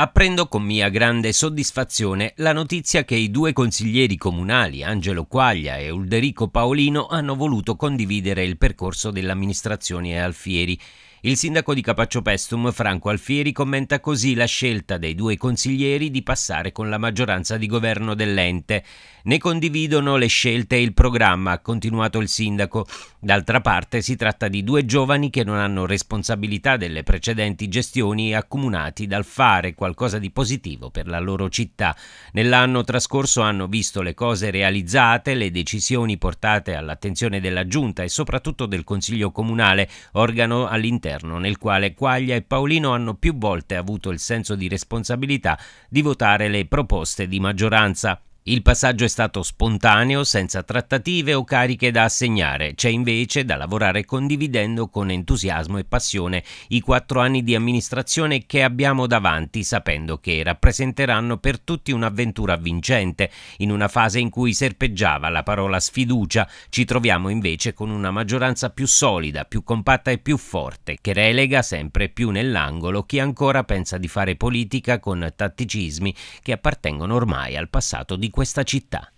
Apprendo con mia grande soddisfazione la notizia che i due consiglieri comunali, Angelo Quaglia e Ulderico Paolino, hanno voluto condividere il percorso dell'amministrazione Alfieri il sindaco di Capaccio Pestum, Franco Alfieri, commenta così la scelta dei due consiglieri di passare con la maggioranza di governo dell'ente. Ne condividono le scelte e il programma, ha continuato il sindaco. D'altra parte si tratta di due giovani che non hanno responsabilità delle precedenti gestioni e accomunati dal fare qualcosa di positivo per la loro città. Nell'anno trascorso hanno visto le cose realizzate, le decisioni portate all'attenzione della Giunta e soprattutto del Consiglio Comunale, organo all'interno interno, nel quale Quaglia e Paolino hanno più volte avuto il senso di responsabilità di votare le proposte di maggioranza. Il passaggio è stato spontaneo, senza trattative o cariche da assegnare. C'è invece da lavorare condividendo con entusiasmo e passione i quattro anni di amministrazione che abbiamo davanti, sapendo che rappresenteranno per tutti un'avventura vincente. In una fase in cui serpeggiava la parola sfiducia, ci troviamo invece con una maggioranza più solida, più compatta e più forte, che relega sempre più nell'angolo chi ancora pensa di fare politica con tatticismi che appartengono ormai al passato di questa città.